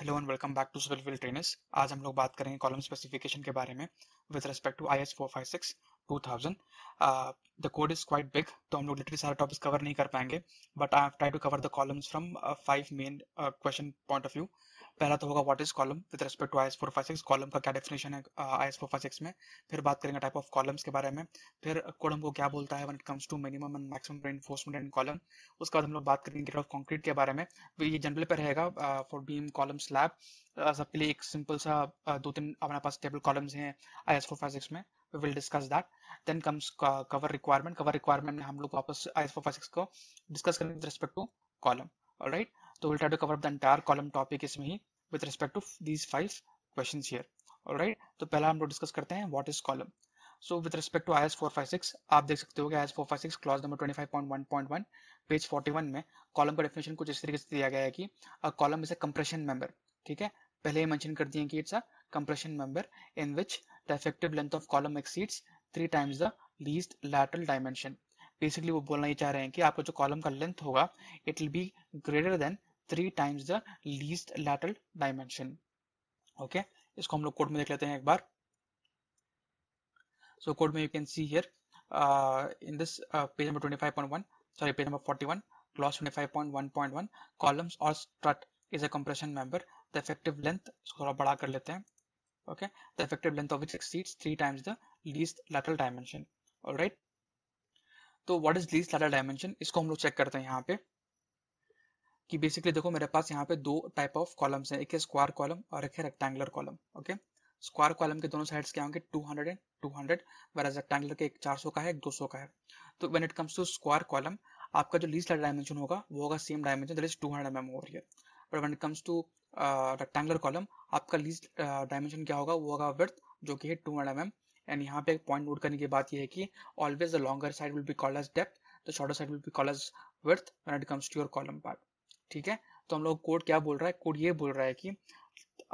Hello and welcome back to civil trainers आज हम लोग बात करेंगे कॉलम स्पेसिफिकेशन के बारे में with respect to I S four five six two thousand the code is quite big तो हम लोग लिटरली सारा टॉपिक्स कवर नहीं कर पाएंगे but I try to cover the columns from five main question point of view पहला तो होगा what is column with respect to I S four five six column का क्या डेफिनेशन है I S four five six में फिर बात करेंगे टाइप ऑफ कॉलम्स के बारे में फिर कोड को क्या बोलता है one it comes to minimum and maximum reinforcement and column उसके बाद हम लोग बात करेंगे ग्रेड ऑफ कॉन्क्रीट के बारे में तो ये जनरल पे रहेगा फॉर बीम कॉलम स्लैब सबके लिए एक सिंपल सा uh, दो तीन अपने पास टेबल कॉलम्स हैं I S four five six में we will discuss that then comes uh, cover requirement cover requirement में हम लोग वापस IS456 को discuss करेंगे with respect to column all right So तो we'll try to cover up the entire column topic इसमें ही with respect to these five questions here. Alright, तो पहला हम लोग डिस्कस करते हैं what is column. So with respect to I 456, आप देख सकते हो कि आई 456 क्लॉज नंबर पेज में कॉलम का डेफिनेशन कुछ इस तरीके से दिया गया है कि a column is a compression member ठीक है पहले ही मेंशन कर दिए कि it's a compression member in which the effective length of column exceeds three times the least lateral dimension basically वो बोलना ही चाह रहे हैं कि आपका जो कॉलम का लेंथ होगा it will be greater than three times the least lateral dimension okay इसको हम लोग कोड में देख लेते हैं एक बार सो कोड में you can see here in this page number 25.1 sorry page number 41 clause 25.1.1 columns और strut is a compression member the effective length इसको थोड़ा बड़ा कर लेते हैं okay the effective length of which exceeds 3 times the least lateral dimension alright तो what is least lateral dimension इसको हम लोग चेक करते हैं यहां पे कि बेसिकली देखो मेरे पास यहाँ पे दो टाइप ऑफ कॉलम्स हैं एक है स्क्वायर कॉलम और एक है rectangular column okay square column के दोनों साइड्स क्या होंगे 200 एंड 200 हंड्रेड वराज रेक्टेंगुलर के एक 400 का है एक 200 का है तो when it comes to square column आपका जो लीस्ट डायमेंशन होगा वो होगा same dimension that is two hundred M M over here but when it comes to rectangular column आपका लीस्ट डायमेंशन क्या होगा वो होगा विर्थ जो कि है two hundred M M and यहाँ पे एक पॉइंट नोट करने की बात यह है कि always the longer side will be called as depth the shorter side will be called as width when it comes to your column part ठीक है तो हम लोग कोड क्या बोल रहा है कोड ये बोल रहा है कि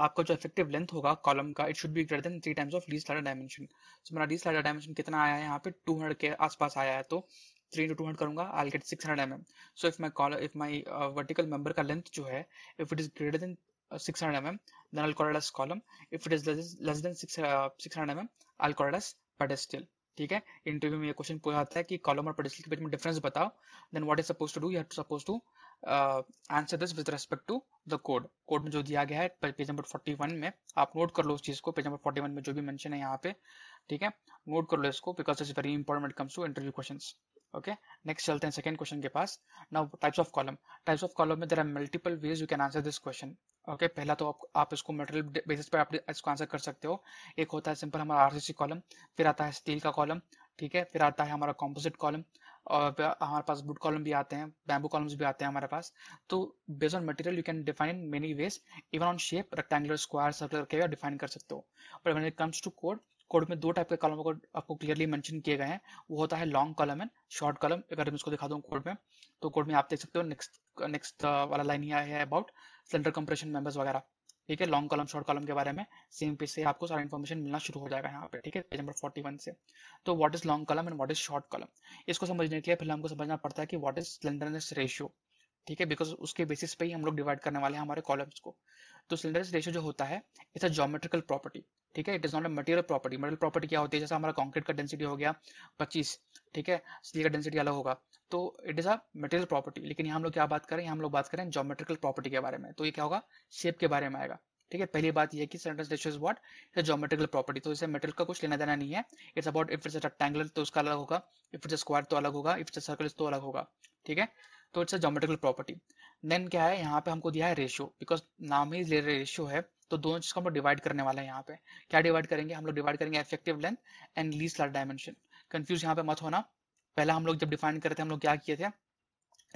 आपका जो इफेक्टिव लेंथ होगा कॉलम का it should be greater than three times of least larger dimension so मेरा लीस्ट लार्जर डायमेंशन कितना आया है यहाँ पे 200 के आसपास आया है तो थ्री इंटू टू हंड्रेड करूंगा I get six hundred M M so if my column if my vertical member का लेंथ जो है if it is greater than 600 mm M then call call as column if it is less, less than 6 uh, 600 mm i'll call it as pedestal ठीक है interview में ये question पूछा जाता है कि कॉलम और पेडिस्टल के बीच में डिफरेंस बताओ then what is suppose to do you have to suppose to answer this with respect to the code code में जो दिया गया है पेज नंबर 41 में आप नोट कर लो उस चीज को पेज नंबर 41 में जो भी मेंशन है यहाँ पे ठीक है नोट कर लो इसको because is very important comes to interview question okay next चलते हैं सेकंड क्वेश्चन के पास now types of column types of column में there are multiple ways you can answer this question okay पहला तो आप, आप इसको मटेरियल बेसिस पर आप इसको आंसर कर सकते हो एक होता है सिंपल हमारा आरसीसी कॉलम फिर आता है स्टील का कॉलम ठीक है फिर आता है हमारा कॉम्पोजिट कॉलम और हमारे पास वुड कॉलम भी आते हैं बैम्बू कॉलम्स भी आते हैं हमारे पास तो base on material you can define in many ways even on shape rectangular square circular करके डिफाइन कर सकते हो but when it comes to code code में दो टाइप के कॉलम को आपको क्लियरली मेंशन किए गए हैं वो होता है long column and short column अगर मैं इसको दिखा दूँ कोड में तो कोड में आप देख सकते हो नेक्स्ट नेक्स्ट uh, वाला लाइन ये है अबाउट सिलेंडर कंप्रेशन मेंबर्स वगैरह ठीक है लॉन्ग कॉलम शॉर्ट कॉलम के बारे में सेम पेज से आपको सारा इन्फॉर्मेशन मिलना शुरू हो जाएगा यहाँ पे ठीक है पेज नंबर वन से तो what is long column and what is short column इसको समझने के लिए फिर हमको समझना पड़ता है कि व्हाट इज स्लेंडरनेस रेशियो ठीक है बिकॉज उसके बेसिस पे ही हम लोग डिवाइड करने वाले हैं हमारे कॉलम्स को तो स्लेंडरनेस रेशियो जो होता है इट्स अ जोमेट्रिकल प्रॉपर्टी ठीक है it is not a material property material property क्या होती है जैसा हमारा कॉन्क्रीट का डेंसिटी हो गया पच्चीस ठीक है स्टील का डेंसिटी अलग होगा तो it is a material property लेकिन यहाँ हम लोग क्या बात करें हम लोग बात करें जोमेट्रिकल प्रॉपर्टी के बारे में तो ये क्या होगा शेप के बारे में आएगा ठीक है पहली बात यह कि slenderness ratio is what is geometrical property तो इसे मेटल का कुछ लेना देना नहीं है it's about if it's rectangular तो उसका अलग होगा इफ इट्स स्क्वायर तो अलग होगा इफ इट्स सर्कल तो अलग होगा ठीक है तो it's a geometrical property then क्या है यहाँ पे हमको दिया है रेशियो बिकॉज नाम ही रेशियो है तो दोनों चीज को हम लोग डिवाइड करने वाले हैं यहाँ पे क्या डिवाइड करेंगे हम लोग डिवाइड करेंगे इफेक्टिव लेंथ एंड लीज लार्ज डायमेंशन कंफ्यूज यहाँ पे मत होना पहले हम लोग जब डिफाइन करते हम लोग क्या किए थे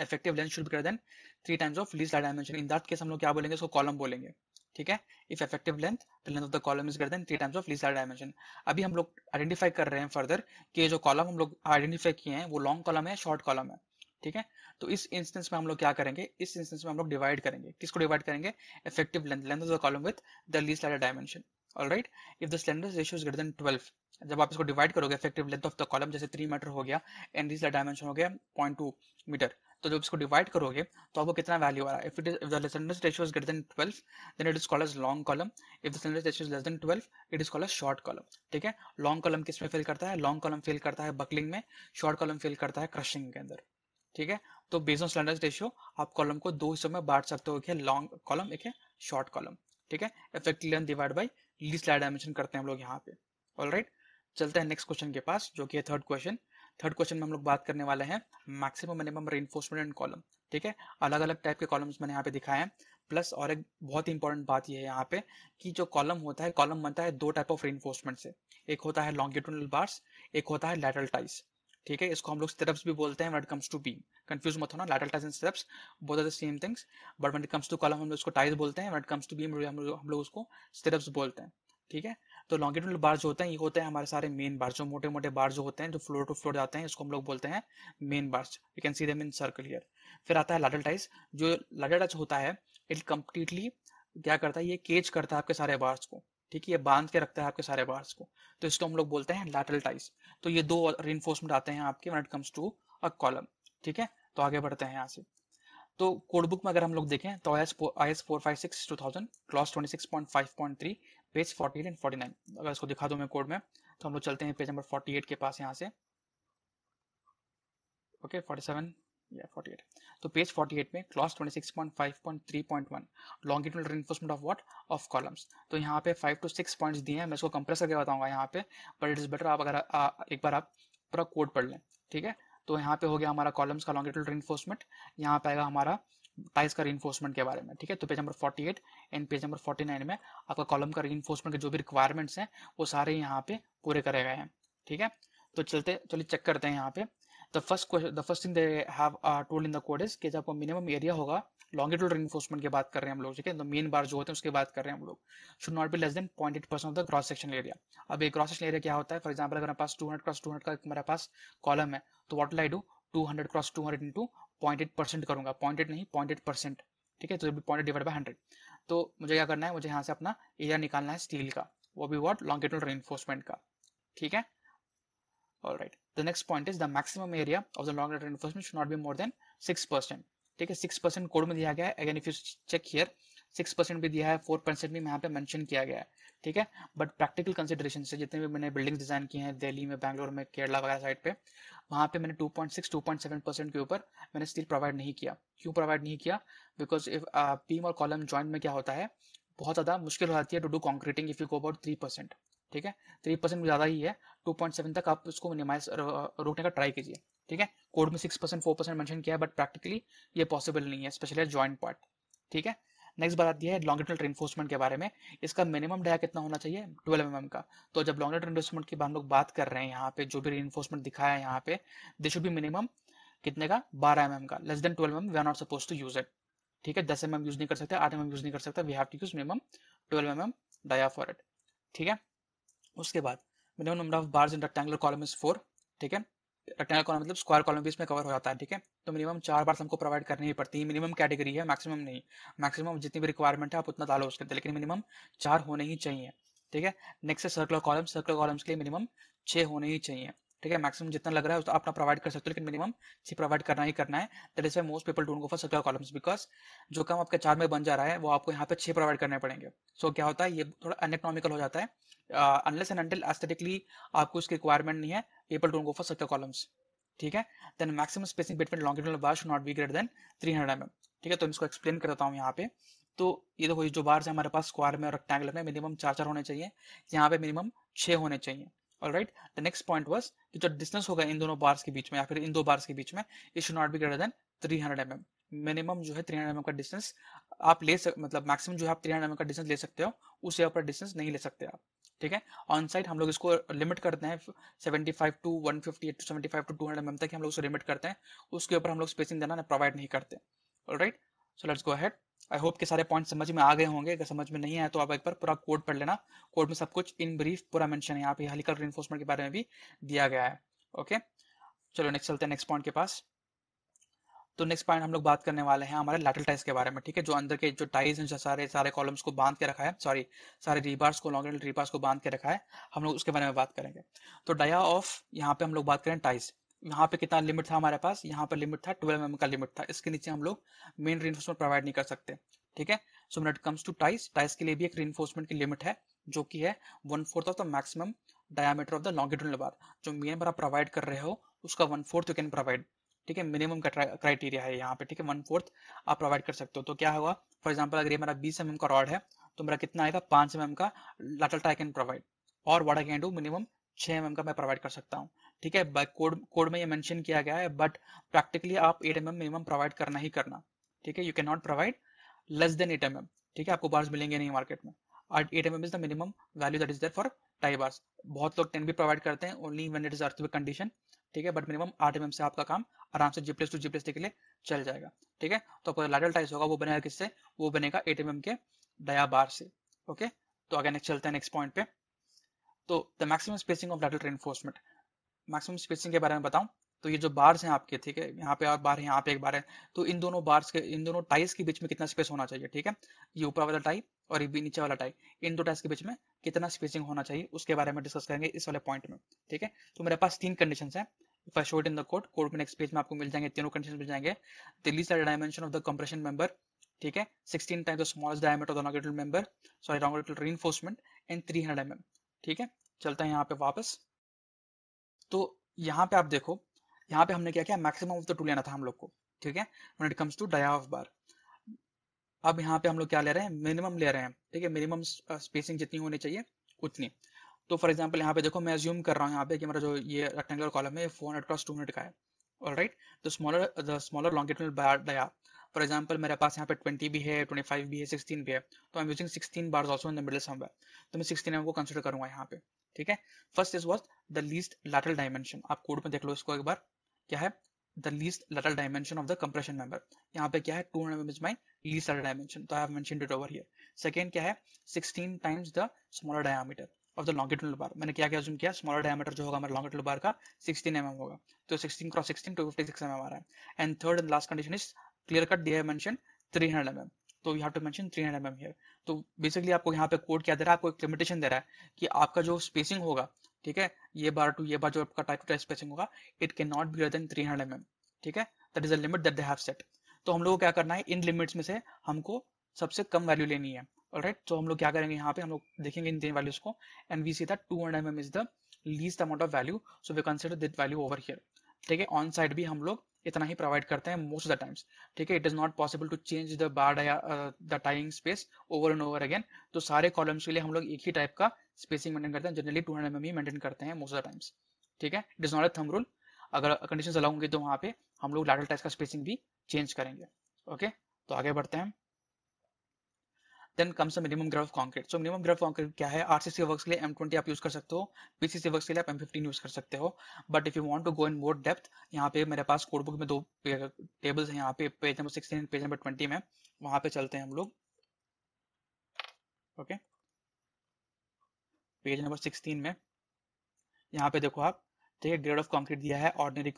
effective length should be greater than three times of least light dimension. In that case हम लोग क्या बोलेंगे इसको कॉलम बोलेंगे ठीक है if effective length the length of the column is greater than three times of least लार्ज dimension अभी हम लोग आइडेंटिफाई कर रहे हैं फर्दर कि जो कॉलम हम लोग आइडेंटिफाई किए हैं वो लॉन्ग कॉलम है शॉर्ट कॉलम है ठीक है तो इस इंस्टेंस में हम लोग क्या करेंगे इस इंस्टेंस में हम लोग डिवाइड करेंगे किसको डिवाइड करेंगे effective length length of the column with the least lateral dimension alright if the slenderness ratio is greater than 12 जब आप इसको डिवाइड करोगे effective length of the column जैसे 3 मीटर हो गया एंड लीस्ट लाइटर डायमेंशन हो गया 0.2 मीटर तो जब इसको डिवाइड करोगे तो आपको कितना वैल्यू आ रहा है if it is if the slenderness ratio is greater than 12 then it is called as long column if the slenderness ratio is less than 12 it is called as short column ठीक है long column किस में fill करता है long column fill करता है buckling में short column fill करता है क्रशिंग के अंदर ठीक है तो बेस ऑन स्लैंडर्स रेशियो आप कॉलम को दो हिस्सों में बांट सकते हो एक है लॉन्ग कॉलम एक है शॉर्ट कॉलम ठीक है effective length divide by least स्लाइड डायमेंशन करते हैं हम लोग यहाँ पे ऑल right? चलते हैं नेक्स्ट क्वेश्चन के पास जो कि है थर्ड क्वेश्चन थर्ड क्वेश्चन में हम लोग बात करने वाले हैं maximum minimum reinforcement and column ठीक है अलग अलग टाइप के कॉलम्स मैंने यहाँ पे दिखाए हैं प्लस और एक बहुत ही इंपॉर्टेंट बात यह है यहाँ पे कि जो कॉलम होता है कॉलम बनता है दो टाइप ऑफ रेनफोर्समेंट से एक होता है लॉन्गिट्यूडनल बार्स एक होता है लैटरल टाइज ठीक है इसको हम लोग स्टेप्स भी बोलते हैं what comes to beam confuse मत होना लैटरल टाइज एंड स्टेप्स बहुत are the same things but when it comes to column हम लोग उसको टाइज बोलते हैं व्हाट कम्स टू बीम हम लोग हम लोग उसको स्टेप्स बोलते हैं ठीक है तो लॉन्गिट्यूडल बार जो होते हैं ये होते हैं हमारे सारे मेन बार जो मोटे मोटे बार जो होते हैं जो फ्लोर टू फ्लोर जाते हैं इसको हम लोग बोलते हैं main bars you can see them in circle here फिर आता है लैटरल टाइज जो लैटरल टाइज होता है इट कम्प्लीटली क्या करता है ये केज करता है आपके सारे बार्स को ठीक है ये बांध के रखता है आपके सारे बार्स को तो इसको हम लोग बोलते हैं लैटरल टाइज तो ये दो रेनफोर्समेंट आते हैं आपके when it comes to a column ठीक है तो आगे बढ़ते हैं यहाँ से तो कोड बुक में अगर हम लोग देखें तो I S I S four five six two thousand clause twenty six point five point three page forty eight and forty nine अगर इसको दिखा दूँ मैं कोड में तो हम लोग चलते हैं पेज नंबर फोर्टी एट के पास यहाँ से okay forty seven yeah 48 so page 48 clause 26.5.3.1 longitudinal reinforcement of what of columns 5 to 6 points compress but it is better ties का के बारे में ठीक है तो page number 48 and page number 49 में आपका कॉलम का के जो भी रिक्वायरमेंट्स हैं वो सारे यहाँ पे पूरे करे गए हैं ठीक है तो चलते चलिए चेक करते हैं यहाँ पे the first question the first thing they have told in the code is कि जब मिनिमम एरिया होगा लॉन्गिट्यूड इन्फोर्समेंट की बात कर रहे हैं हम लोग ठीक है तो मेन बार जो होते हैं उसकी बात कर रहे हैं हम लोग should not be less than point eight percent of the cross अब एक cross section area क्या होता है for example अगर मेरे पास 200 cross 200 का मेरे पास कॉलम है तो what I do two hundred cross two hundred into point करूंगा नहीं पॉइंट परसेंट ठीक है तो पॉइंट डिवाइड बाय 100 तो मुझे क्या करना है मुझे यहाँ से अपना एरिया निकालना है स्टील का वो भी वॉट लॉन्गिट्यूड रेनफोर्समेंट का ठीक है all the next point is the maximum area of the long lateral reinforcement should not be more than six percent ठीक है सिक्स परसेंट कोड में दिया गया है again if you check here six percent भी दिया है फोर परसेंट भी यहाँ पे मेंशन किया गया है ठीक है बट प्रैक्टिकल कंसिडरेशन से जितने भी मैंने बिल्डिंग्स डिजाइन किए हैं दिल्ली में बैंगलोर में केरला वगैरह साइड पे वहाँ पे मैंने 2.6 2.7 परसेंट के ऊपर मैंने स्टील प्रोवाइड नहीं किया क्यों प्रोवाइड नहीं किया बिकॉज इफ बीम और कॉलम ज्वाइंट में क्या होता है बहुत ज़्यादा मुश्किल हो जाती है to do concreting if you go about three percent ठीक है थ्री तो परसेंट ज़्यादा ही है टू पॉइंट सेवन तक आप उसको मिनिमाइज रोकने का ट्राई कीजिए ठीक है कोड में six percent four percent mention किया है बट प्रैक्टिकली ये पॉसिबल नहीं है स्पेशली ज्वाइंट पार्ट ठीक है नेक्स्ट बात आती है लॉन्गिट्यूडल रेनफोर्समेंट के बारे में इसका मिनिमम डाया कितना होना चाहिए ट्वेल्व एम mm का तो जब लॉन्गिट्यूडल रेनफोर्समेंट की हम लोग बात कर रहे हैं यहाँ पे जो भी रेनफोर्समेंट दिखाया है यहाँ पे दिस शुड भी मिनिमम कितने का बारह एम mm का less than twelve M we are not suppose to use it ठीक है दस एम mm यूज नहीं कर सकते आठ एम mm यूज नहीं कर सकते we have to use minimum twelve M M dia for it ठीक है उसके बाद minimum number of bars in rectangular column is four ठीक है रेक्टेंगल कॉलम मतलब स्क्वायर कॉलम भी इसमें कवर हो जाता है ठीक है तो मिनिमम चार बार हमको प्रोवाइड करनी ही पड़ती है मिनिमम कैटेगरी है मैक्सिमम नहीं मैक्सिमम जितनी भी रिक्वायरमेंट है आप उतना डालो उसके लेकिन मिनिमम चार होने ही चाहिए ठीक है नेक्स्ट है सर्कुलर कॉलम सर्कुलर कॉलम्स के लिए मिनिमम छः होने ही चाहिए ठीक है मैक्सिमम जितना लग रहा है उसको आप ना प्रोवाइड कर सकते हो लेकिन मिनिमम से प्रोवाइड करना ही करना है that is most people don't go for circular columns because जो काम आपके चार में बन जा रहा है वो आपको यहाँ पे छह प्रोवाइड करने पड़ेंगे सो so, क्या होता है ये थोड़ा अनइकोनॉमिकल हो जाता है अनलेस एंड अनटिल एस्थेटिकली आपको उसकी रिक्वायरमेंट नहीं है people don't go for circular columns ठीक है then maximum spacing between and bar should not be greater than 300 M ठीक है तो मैं इसको एक्सप्लेन करता हूँ यहाँ पे तो ये देखो जो बार्स है हमारे पास स्क्वायर में और रेक्टेंगुलर में मिनिमम चार चार होने चाहिए यहाँ पे मिनिमम छः होने चाहिए all right the next point was जो डिस्टेंस होगा इन दोनों बार्स के बीच में या फिर इन दो बार्स के बीच में it should not be greater than 300 hundred M minimum जो है 300 हंड्रेड एम का डिस्टेंस आप ले सक मतलब मैक्सिमम जो है आप 300 हंड्रेड एम का डिस्टेंस ले सकते हो उससे ऊपर डिस्टेंस नहीं ले सकते आप ठीक है ऑन साइड हम लोग इसको लिमिट करते हैं 75 टू 150 टू 75 टू 200 एम तक हम लोग उसको लिमिट करते हैं उसके ऊपर हम लोग स्पेसिंग देना प्रोवाइड नहीं करते right so let's go ahead I hope के सारे पॉइंट समझ में आ गए होंगे अगर समझ में नहीं आया तो आप एक बार पूरा कोड पढ़ लेना कोड में सब कुछ इन ब्रीफ पूरा मेंशन है यहाँ पे हेलिकल रिइंफोर्समेंट के बारे में भी दिया गया है ओके चलो नेक्स्ट चलते हैं नेक्स्ट पॉइंट के पास तो नेक्स्ट पॉइंट हम लोग बात करने वाले हैं हमारे लैटल टाइज के बारे में ठीक है जो अंदर के जो टाइज हैं सारे सारे कॉलम्स को बांध के रखा है सॉरी सारे रीबार्स को लॉन्ग रिबार्स को बांध के रखा है हम लोग उसके बारे में बात करेंगे तो डाया ऑफ यहाँ पे हम लोग बात करें टाइज यहाँ पे कितना लिमिट था हमारे पास यहाँ पर लिमिट था ट्वेल्व एम का लिमिट था इसके नीचे हम लोग मेन रिइन्फोर्समेंट प्रोवाइड नहीं कर सकते ठीक है so it comes to ties ties के लिए भी एक रिइन्फोर्समेंट की लिमिट है जो कि है one fourth of the maximum diameter of the longitudinal bar जो मेन बार आप प्रोवाइड कर रहे हो उसका one fourth you can provide ठीक है मिनिमम का क्राइटेरिया है यहाँ पे ठीक है वन फोर्थ आप प्रोवाइड कर सकते हो तो क्या होगा फॉर एग्जाम्पल अगर ये मेरा बीस एम का रॉड है तो मेरा कितना आएगा पांच एम का लाटल टाई कैन प्रोवाइड और what I can do minimum छः एम का मैं प्रोवाइड कर सकता हूँ ठीक है कोड कोड में ये मेंशन किया गया है बट प्रैक्टिकली आप एट एम मिनिमम प्रोवाइड करना ही करना ठीक है you can not provide less than eight M ठीक है आपको बार्स मिलेंगे नहीं मार्केट में eight M M is the minimum value that is there for tie bars बहुत लोग टेन भी प्रोवाइड करते हैं only when it is earth condition ठीक है बट मिनिमम आठ एम से आपका काम आराम से जीप्लेस टू जीप्लेस के लिए चल जाएगा ठीक है तो आपका लाटल टाइस होगा वो बनेगा किससे वो बनेगा एट एम के दया बार से ओके तो आगे नेक्स्ट चलते हैं नेक्स्ट पॉइंट पे तो the maximum spacing of lateral reinforcement maximum spacing के बारे में बताऊं तो ये जो बार्स हैं आपके ठीक है यहाँ पे और बार है यहाँ पे एक बार है तो इन दोनों बार्स के इन दोनों टाइल्स के बीच में कितना स्पेस होना चाहिए ठीक है ये ऊपर वाला टाइप और ये नीचे वाला टाइप इन दो टाइल्स के बीच में कितना स्पेसिंग होना चाहिए उसके बारे में डिस्कस करेंगे इस वाले पॉइंट में ठीक है तो मेरे पास तीन कंडीशन है first in the code code में नेक्स्ट पेज में आपको मिल जाएंगे तीनों कंडीशन मिल जाएंगे दिल्ली side dimension of the compression member ठीक है 16 times the smallest diameter of the member sorry longitudinal reinforcement and 300 mm ठीक है चलते हैं यहाँ पे वापस तो यहाँ पे आप देखो यहाँ पे हमने क्या किया मैक्सिमम ऑफ द टू लेना था हम लोग को ठीक है one it comes to dia of bar अब यहाँ पे हम लोग क्या ले रहे हैं मिनिमम ले रहे हैं ठीक है मिनिमम स्पेसिंग uh, जितनी होनी चाहिए उतनी तो फॉर एग्जाम्पल यहाँ पे देखो मैं एज्यूम कर रहा हूँ यहाँ पे कि मेरा जो ये रेक्टेंगुलर कॉलम है four hundred cross two hundred का है right the smaller the smaller longitudinal dia for example मेरे पास यहाँ पे ट्वेंटी भी है ट्वेंटी फाइव भी है सिक्सटीन भी है तो I am using sixteen bar also in the middle somewhere तो मैं सिक्सटीन एम को कंसिडर करूंगा यहाँ पे ठीक है first is was the least lateral dimension आप कोड में देख लो इसको एक बार क्या है the least lateral dimension of the compression member यहाँ पे क्या है two hundred is my least lateral dimension तो I have mentioned it over here second क्या है sixteen times the smaller diameter of the longitudinal bar मैंने क्या क्या जूम किया स्मॉलर डायमीटर जो होगा हमारा लॉन्गिट्यूडल बार का 16 एमएम mm होगा तो 16 क्रॉस 16 256 एमएम mm आ रहा है and third and last condition is clear cut they have mentioned 300 mm तो you have to mention 300 mm here तो बेसिकली आपको यहाँ पे कोड क्या दे रहा है आपको एक लिमिटेशन दे रहा है कि आपका जो स्पेसिंग होगा ठीक है ये बार टू ये बार जो आपका टाइप टू टाइप स्पेसिंग होगा it can not be than 300 mm ठीक है that is a limit that they have set तो हम लोग को क्या करना है इन लिमिट्स में से हमको सबसे कम वैल्यू लेनी है राइट तो हम लोग क्या करेंगे यहाँ पे हम लोग देखेंगे इन तीन वैल्यूज को and we see that 200 mm is the least amount of value so we consider that value over here ठीक है ऑन साइड भी हम लोग इतना ही प्रोवाइड करते हैं मोस्ट ऑफ द टाइम्स ठीक है it is not possible to change the bar the tying space over and over again तो सारे कॉलम्स के लिए हम लोग एक ही टाइप का स्पेसिंग मेंटेन करते हैं जनरली टू हंड्रेड एम ही मेंटेन करते हैं मोस्ट ऑफ द टाइम्स ठीक है it is not a thumb rule अगर कंडीशन अलाउंगे तो वहां पे हम लोग लैटल टाइप का स्पेसिंग भी चेंज करेंगे ओके तो आगे बढ़ते हैं then comes a minimum grade concrete so minimum grade concrete क्या है आरसीसी वर्क्स के लिए एम ट्वेंटी आप यूज कर सकते हो पीसीसी वर्क्स के लिए आप एम फिफ्टीन यूज कर सकते हो but if you want to go in more depth यहाँ पे मेरे पास कोडबुक में दो टेबल्स हैं यहाँ पे page number sixteen page number twenty में वहां पे चलते हैं हम लोग ओके पेज नंबर सिक्सटीन में यहाँ पे देखो आप ठीक है ग्रेड ऑफ कंक्रीट दिया है ordinary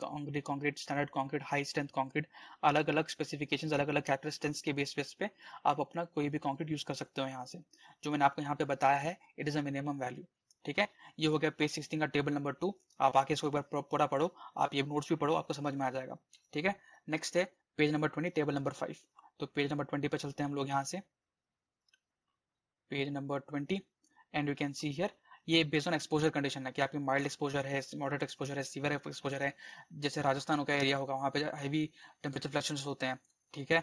concrete standard concrete high strength concrete अलग अलग स्पेसिफिकेशन अलग अलग कैरेक्टरिस्टिक्स के बेस बेस पे आप अपना कोई भी कंक्रीट यूज कर सकते हो यहाँ से जो मैंने आपको यहाँ पे बताया है it is a minimum value ठीक है ये हो गया पेज सिक्सटीन का टेबल नंबर टू आप आके इसको एक बार पूरा पढ़ो आप ये नोट्स भी पढ़ो आपको समझ में आ जाएगा ठीक है नेक्स्ट है page number twenty table number five तो पेज नंबर ट्वेंटी पे चलते हैं हम लोग यहाँ से page number twenty and you can see here ये बेस्ड ऑन एक्सपोजर कंडीशन है कि आपकी माइल्ड एक्सपोजर है मॉडरेट एक्सपोजर है सीवर एक्सपोजर है जैसे राजस्थान का एरिया होगा वहाँ पे हैवी टेम्परेचर फ्लक्शन होते हैं ठीक है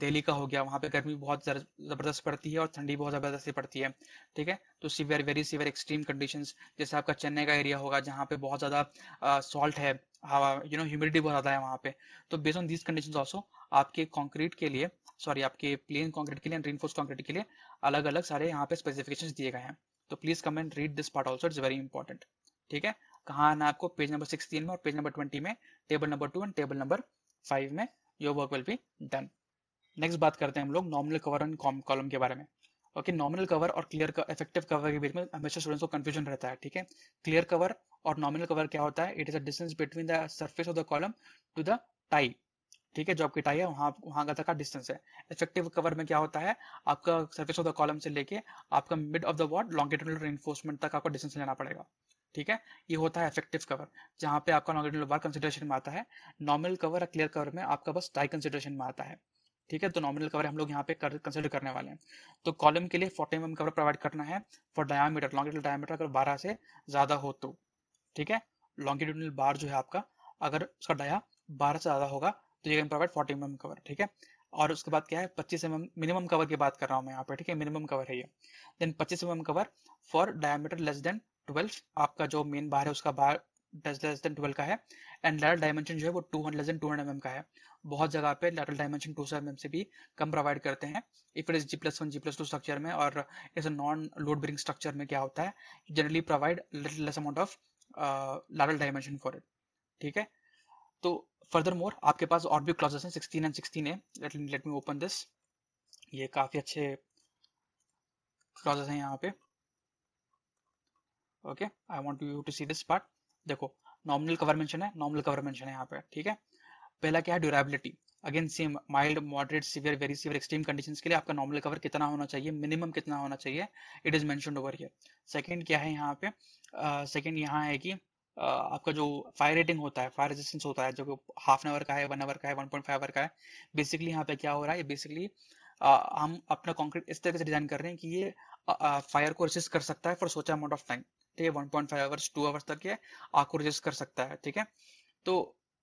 दिल्ली का हो गया वहाँ पे गर्मी बहुत ज़बरदस्त पड़ती है और ठंडी बहुत ज़बरदस्ती पड़ती है ठीक है तो severe very severe extreme conditions जैसे आपका चेन्नई का एरिया होगा जहाँ पे बहुत ज़्यादा सॉल्ट है हवा यू नो ह्यूमिडिटी बहुत ज़्यादा है वहाँ पे तो based on these condition also आपके कॉन्क्रीट के लिए सॉरी आपके प्लेन कॉन्क्रीट के लिए एंड रिनफोर्स कॉन्क्रीट के लिए अलग अलग सारे यहाँ पे स्पेसिफिकेशन दिए गए हैं तो please comment read this part also it's very important ठीक है कहा ना आपको पेज नंबर सिक्सटीन में और पेज नंबर ट्वेंटी में table number two and table number five में your work will be done next बात करते हैं हम लोग नॉमिनल कवर एंड कॉलम के बारे में ओके नॉमिनल कवर और क्लियर इफेक्टिव कवर के बीच में हमेशा स्टूडेंट्स को कंफ्यूजन रहता है ठीक है क्लियर कवर और नॉमिनल कवर क्या होता है it is a distance between the surface of the column to the tie ठीक है जो आपकी टाई है वहाँ वहाँ का तक का डिस्टेंस है इफेक्टिव कवर में क्या होता है आपका सर्विस ऑफ द कॉलम से लेके आपका mid of the ward longitudinal reinforcement तक आपको डिस्टेंस लेना पड़ेगा ठीक है ये होता है इफेक्टिव कवर जहाँ पे आपका लॉन्गिट्यूडल वार कंसिडरेशन में आता है नॉर्मल कवर और क्लियर कवर में आपका बस टाई कंसिडरेशन में आता है ठीक है तो नॉमिनल कवर हम लोग यहाँ पे कंसिडर करने वाले हैं तो कॉलम के लिए फोर्टी एम कवर प्रोवाइड करना है फॉर डायामीटर लॉन्गिट्यूडल डायामीटर अगर बारह से ज़्यादा हो तो ठीक है लॉन्गिट्यूडल बार जो है आपका अगर उसका डाया बारह से ज़्यादा होगा तो you can provide forty M cover ठीक है और उसके बाद क्या है पच्चीस एम मिनिमम कवर की बात कर रहा हूँ मैं यहाँ पे ठीक है मिनिमम कवर है ये देन पच्चीस M cover for diameter less than twelve आपका जो मेन बार है उसका बार लेस देन ट्वेल्व का है एंड लेटर डायमेंशन जो है वो two hundred less two hundred M का है बहुत जगह पे लेटर डायमेंशन टू सौ एम से भी कम प्रोवाइड करते हैं if it is G plus one G plus two structure में और इस नॉन लोड ब्रिंग स्ट्रक्चर में क्या होता है generally provide less amount of lateral dimension for it ठीक है तो फर्दर मोर आपके पास और भी क्लॉजेस हैं 16 एंड 16 है लेट मी ओपन दिस ये काफ़ी अच्छे क्लॉजेस हैं यहाँ पे okay I want you to see this part देखो नॉमिनल कवर मेंशन है नॉमिनल कवर मेंशन है यहाँ पे ठीक है पहला क्या है durability again same mild moderate severe very severe extreme conditions के लिए आपका नॉर्मल कवर कितना होना चाहिए मिनिमम कितना होना चाहिए it is mention over here second क्या है यहाँ पे सेकंड uh, यहाँ है कि आपका जो फायर रेटिंग होता है फायर रेजिस्टेंस होता है जो हाफ एन आवर का है वन आवर का है वन पॉइंट फाइव आवर का है बेसिकली यहाँ पे क्या हो रहा है बेसिकली हम अपना कॉन्क्रीट इस तरह से डिजाइन कर रहे हैं कि ये फायर को रेजिस्ट कर सकता है फॉर सोच अमाउंट ऑफ टाइम ठीक है one point five hours two hours तक ये आग को रेजिस्ट कर सकता है ठीक है तो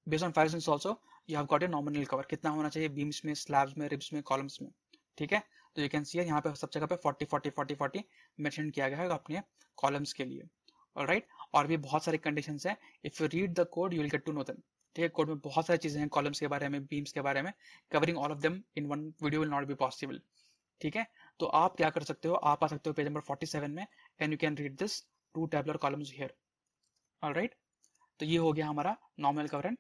based on fire resistance also you have got a nominal cover कितना होना चाहिए बीम्स में स्लैब्स में रिब्स में कॉलम्स में ठीक है तो यू कैन सी यहाँ पे सब जगह पे forty forty forty forty mention किया गया है अपने कॉलम्स के लिए राइट right? और भी बहुत सारे कंडीशन है if you read the code you will get to know them ठीक है कोड में बहुत सारी चीजें हैं कॉलम्स के बारे में बीम्स के बारे में covering all of them in one video will not be possible ठीक है तो आप क्या कर सकते हो आप आ सकते हो पेज नंबर 47 में and you can read this two tabular columns here right तो ये हो गया हमारा नॉर्मल कवर एंड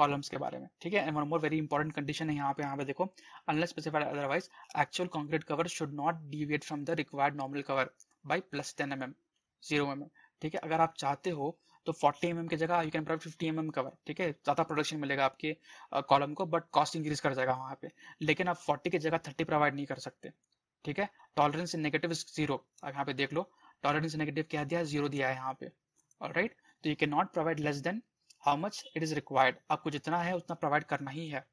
कॉलम्स के बारे में ठीक है and one more very important condition है यहाँ पे यहाँ पे देखो unless specified otherwise actual concrete cover should not deviate from the required normal cover by plus ten M M zero M M ठीक है अगर आप चाहते हो तो 40 एम mm की जगह you can provide 50 M mm cover ठीक है ज़्यादा प्रोडक्शन मिलेगा आपके कॉलम को बट कॉस्ट इंक्रीज कर जाएगा वहाँ पे लेकिन आप 40 की जगह 30 प्रोवाइड नहीं कर सकते ठीक है टॉलरेंस नेगेटिव जीरो यहाँ पे देख लो टॉलरेंस नेगेटिव क्या दिया जीरो दिया है यहाँ पे और राइट तो you can not provide less than how much it is required आपको जितना है उतना प्रोवाइड करना ही है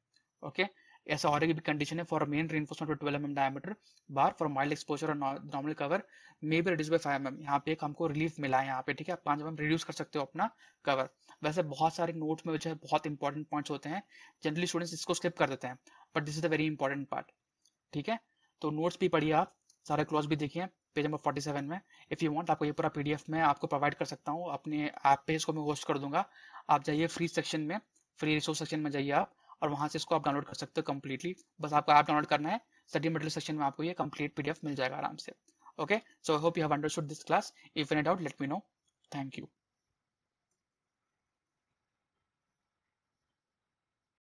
ओके okay? ऐसा और एक भी कंडीशन है for main reinforcement twelve M M diameter bar for mild exposure और normal cover may be reduce by five M M यहाँ पे एक हमको रिलीफ मिला है यहाँ पे ठीक है आप पाँच एम mm रिड्यूस कर सकते हो अपना कवर वैसे बहुत सारे नोट्स में जो है बहुत इंपॉर्टेंट पॉइंट्स होते हैं जनरली स्टूडेंट्स इसको स्किप कर देते हैं but this is the very important part ठीक है तो नोट्स भी पढ़िए आप सारे क्लॉज भी देखिए पेज नंबर फोर्टी सेवन में इफ़ यू वॉन्ट आपको ये पूरा पी डी एफ में आपको प्रोवाइड कर सकता हूँ अपने ऐप पे इसको मैं होस्ट कर दूंगा आप जाइए फ्री सेक्शन में फ्री रिसोर्स सेक्शन में जाइए आप और वहाँ से इसको आप डाउनलोड कर सकते हो कम्प्लीटली बस आपको ऐप डाउनलोड करना है स्टडी मटेरियल सेक्शन में आपको ये कम्प्लीट पीडीएफ मिल जाएगा आराम से okay so I hope you have understood this class if an doubt let me know thank you